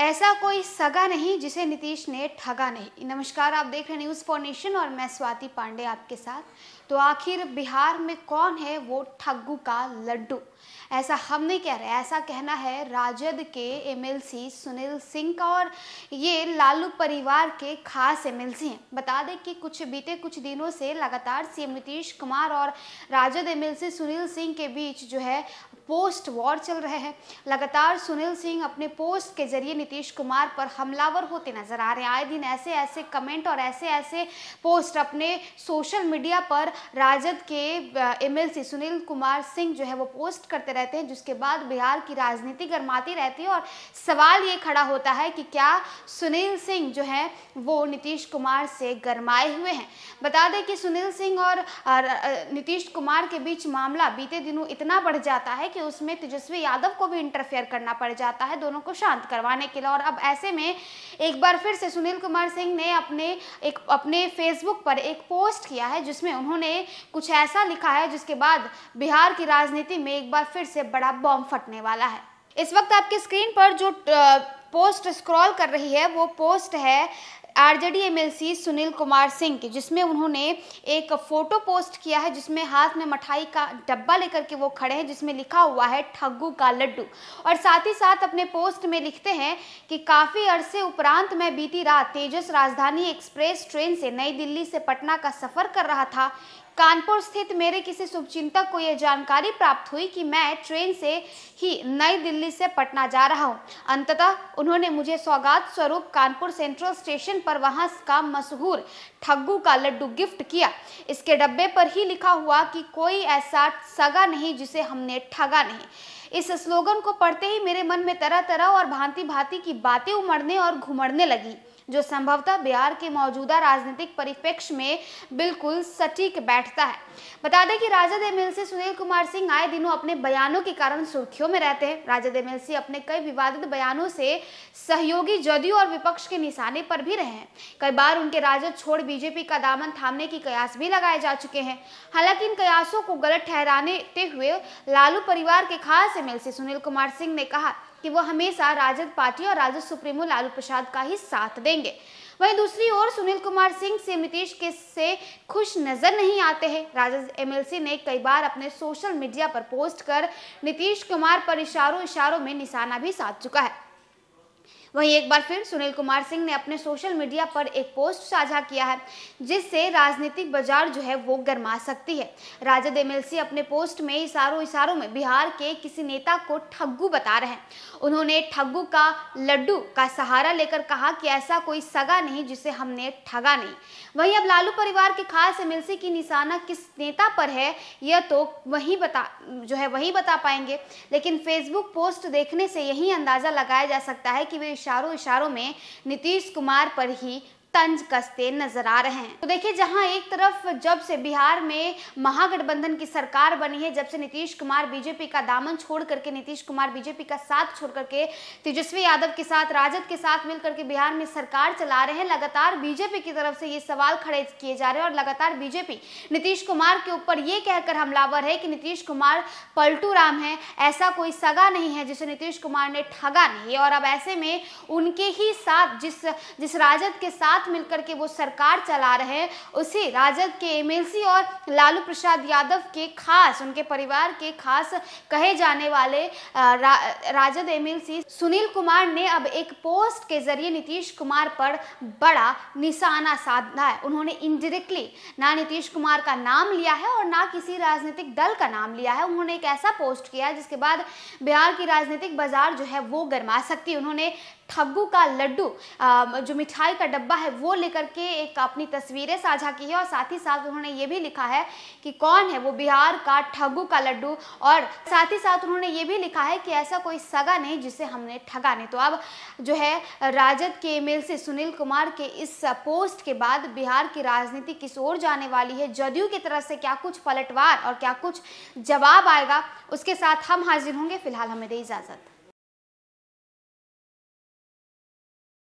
ऐसा कोई सगा नहीं जिसे नीतीश ने ठगा नहीं नमस्कार आप देख रहे हैं न्यूज़ फॉर नेशन और मैं स्वाति पांडे आपके साथ तो आखिर बिहार में कौन है वो ठग्गू का लड्डू ऐसा हम नहीं कह रहे ऐसा कहना है राजद के एमएलसी सुनील सिंह का और ये लालू परिवार के खास एमएलसी हैं बता दें कि कुछ बीते कुछ दिनों से लगातार सीएम नीतीश कुमार और राजद एमएलसी सुनील सिंह के बीच जो है पोस्ट वॉर चल रहे हैं लगातार सुनील सिंह अपने पोस्ट के जरिए नीतीश कुमार पर हमलावर होते नजर आ रहे हैं आए दिन ऐसे ऐसे कमेंट और ऐसे ऐसे पोस्ट अपने सोशल मीडिया पर राजद के एमएलसी सुनील कुमार सिंह जो है वो पोस्ट करते रहते हैं जिसके बाद बिहार की राजनीति गर्माती रहती है और सवाल ये खड़ा होता है कि क्या सुनील सिंह जो है वो नीतीश कुमार से गरमाए हुए हैं बता दें कि सुनील सिंह और नीतीश कुमार के बीच मामला बीते दिनों इतना बढ़ जाता है कि उसमें तेजस्वी यादव को भी इंटरफेयर करना पड़ जाता है दोनों को शांत करवाने के लिए और अब ऐसे में एक बार फिर से सुनील कुमार सिंह ने अपने एक अपने फेसबुक पर एक पोस्ट किया है जिसमें उन्होंने कुछ ऐसा लिखा है जिसके बाद बिहार की राजनीति में एक बार फिर से बड़ा बॉम्ब फटने वाला है इस वक्त आपके स्क्रीन पर जो पोस्ट स्क्रॉल कर रही है वो पोस्ट है आरजेडी एमएलसी सुनील कुमार सिंह की जिसमें उन्होंने एक फ़ोटो पोस्ट किया है जिसमें हाथ में मठाई का डब्बा लेकर के वो खड़े हैं जिसमें लिखा हुआ है ठग्गू का लड्डू और साथ ही साथ अपने पोस्ट में लिखते हैं कि काफ़ी अरसे उपरांत मैं बीती रात तेजस राजधानी एक्सप्रेस ट्रेन से नई दिल्ली से पटना का सफ़र कर रहा था कानपुर स्थित मेरे किसी शुभचिंतक को यह जानकारी प्राप्त हुई कि मैं ट्रेन से ही नई दिल्ली से पटना जा रहा हूँ अंततः उन्होंने मुझे सौगात स्वरूप कानपुर सेंट्रल स्टेशन पर वहाँ का मशहूर ठग्गू का लड्डू गिफ्ट किया इसके डब्बे पर ही लिखा हुआ कि कोई ऐसा सगा नहीं जिसे हमने ठगा नहीं इस स्लोगन को पढ़ते ही मेरे मन में तरह तरह और भांति भांति की बातें उमड़ने और घुमड़ने लगी जो संभवतः बिहार के मौजूदा राजनीतिक परिप्रेक्ष्य में बिल्कुल सटीक बैठता है बता दें कि राजद एमएलसी सुनील कुमार सिंह आए दिनों अपने बयानों के कारण सुर्खियों में रहते हैं राजद एमएलसी अपने कई विवादित बयानों से सहयोगी जदयू और विपक्ष के निशाने पर भी रहे हैं कई बार उनके राजद छोड़ बीजेपी का दामन थामने की कयास भी लगाए जा चुके हैं हालांकि इन कयासों को गलत ठहराने हुए लालू परिवार के खास एमएलसी सुनील कुमार सिंह ने कहा कि वो हमेशा राजद पार्टी और राजद सुप्रीमो लालू प्रसाद का ही साथ देंगे वहीं दूसरी ओर सुनील कुमार सिंह से नीतीश के से खुश नजर नहीं आते हैं राजद एमएलसी ने कई बार अपने सोशल मीडिया पर पोस्ट कर नीतीश कुमार पर इशारों इशारों में निशाना भी साध चुका है वहीं एक बार फिर सुनील कुमार सिंह ने अपने सोशल मीडिया पर एक पोस्ट साझा किया है जिससे राजनीतिक बाजार जो है वो गरमा सकती है राजद एमएलसी अपने पोस्ट में इशारों इशारों में बिहार के किसी नेता को ठग्गू बता रहे हैं उन्होंने ठग्गू का लड्डू का सहारा लेकर कहा कि ऐसा कोई सगा नहीं जिसे हमने ठगा नहीं वहीं अब लालू परिवार के खास एमएलसी की निशाना किस नेता पर है यह तो वही बता जो है वही बता पाएंगे लेकिन फेसबुक पोस्ट देखने से यही अंदाजा लगाया जा सकता है कि वे इशारों इशारों में नीतीश कुमार पर ही तंज कसते नजर आ रहे हैं तो देखिए जहां एक तरफ जब से बिहार में महागठबंधन की सरकार बनी है जब से नीतीश कुमार बीजेपी का दामन छोड़ करके नीतीश कुमार बीजेपी का साथ छोड़ करके तेजस्वी यादव के साथ राजद के साथ मिलकर के बिहार में सरकार चला रहे हैं लगातार बीजेपी की तरफ से ये सवाल खड़े किए जा रहे हैं और लगातार बीजेपी नीतीश कुमार के ऊपर ये कहकर हमलावर है कि नीतीश कुमार पलटू राम है ऐसा कोई सगा नहीं है जिसे नीतीश कुमार ने ठगा नहीं और अब ऐसे में उनके ही साथ जिस जिस राजद के साथ साथ मिलकर के वो सरकार चला रहे हैं उसी राजद के एमएलसी और लालू प्रसाद यादव के खास उनके परिवार के खास कहे जाने वाले रा, राजद एमएलसी सुनील कुमार ने अब एक पोस्ट के जरिए नीतीश कुमार पर बड़ा निशाना साधा है उन्होंने इनडायरेक्टली ना नीतीश कुमार का नाम लिया है और ना किसी राजनीतिक दल का नाम लिया है उन्होंने एक ऐसा पोस्ट किया जिसके बाद बिहार की राजनीतिक बाजार जो है वो गर्मा सकती है उन्होंने ठग्गू का लड्डू जो मिठाई का डब्बा है है वो लेकर के एक अपनी तस्वीरें साझा की है और साथ ही साथ उन्होंने ये भी लिखा है कि कौन है वो बिहार का ठगू का लड्डू और साथ ही साथ उन्होंने ये भी लिखा है कि ऐसा कोई सगा नहीं जिसे हमने ठगा नहीं तो अब जो है राजद के एम से सुनील कुमार के इस पोस्ट के बाद बिहार की राजनीति किस ओर जाने वाली है जदयू की तरफ से क्या कुछ पलटवार और क्या कुछ जवाब आएगा उसके साथ हम हाजिर होंगे फिलहाल हमें दे इजाज़त